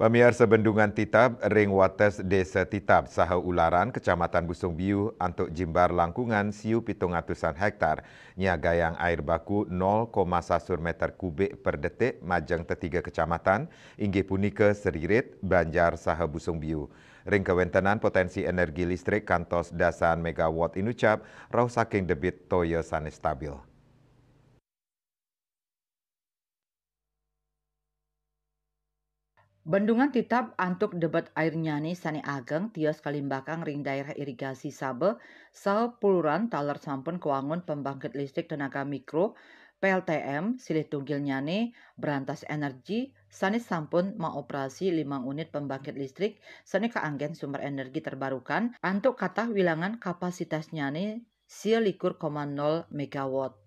Pemirsa Bendungan Titab, Ring Wates Desa Titab, Saha Ularan, Kecamatan Busung Biu, Antuk Jimbar Langkungan, Siu Pitung Atusan Hektar, yang air baku 0,1 meter kubik per detik, majang Tetiga Kecamatan, Inggih punike Seririt, Banjar Saha Busung Biu. Ring kewentenan potensi energi listrik kantos dasan megawatt inucap, rau saking debit toyo sanes stabil. Bendungan titap antuk debat air nyani Sani ageng tios kalimbakang ring daerah irigasi Sabe puluran taler sampun kewangun pembangkit listrik tenaga mikro PLTM silih tunggil nyane berantas energi sani sampun operasi lima unit pembangkit listrik sani keanggen sumber energi terbarukan antuk kata wilangan kapasitas nyane sialikur 0,0 megawatt.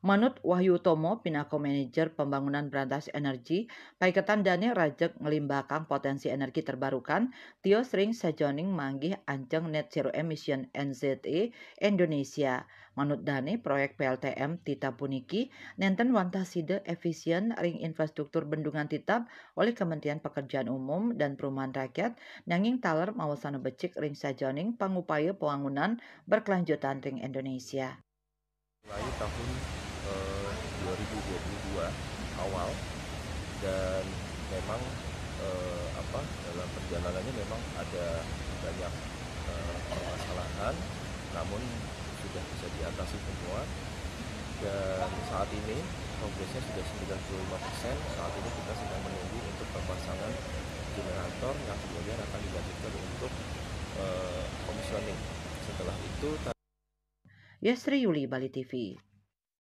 Manut Wahyu Tomo, Pinako Manager Pembangunan Berantas Energi, paiketan dane rajek ngelimbakang potensi energi terbarukan, tio sering Sejoning manggih anjeng net zero emission NZE Indonesia. Manut dane proyek PLTM Tita Puniki, nenten wantaside efisien ring infrastruktur bendungan titap oleh Kementerian Pekerjaan Umum dan Perumahan Rakyat, nanging taler mawasana becik ring Sejoning pangupaya pembangunan berkelanjutan ring Indonesia. Mulai tahun 2022 awal dan memang eh, apa dalam perjalanannya memang ada banyak eh, permasalahan namun sudah bisa diatasi semua dan saat ini progresnya sudah 95% saat ini kita sedang menunggu untuk pemasangan generator yang kemudian akan dilanjutkan untuk eh, komisioning setelah itu Yasri Yuli Bali TV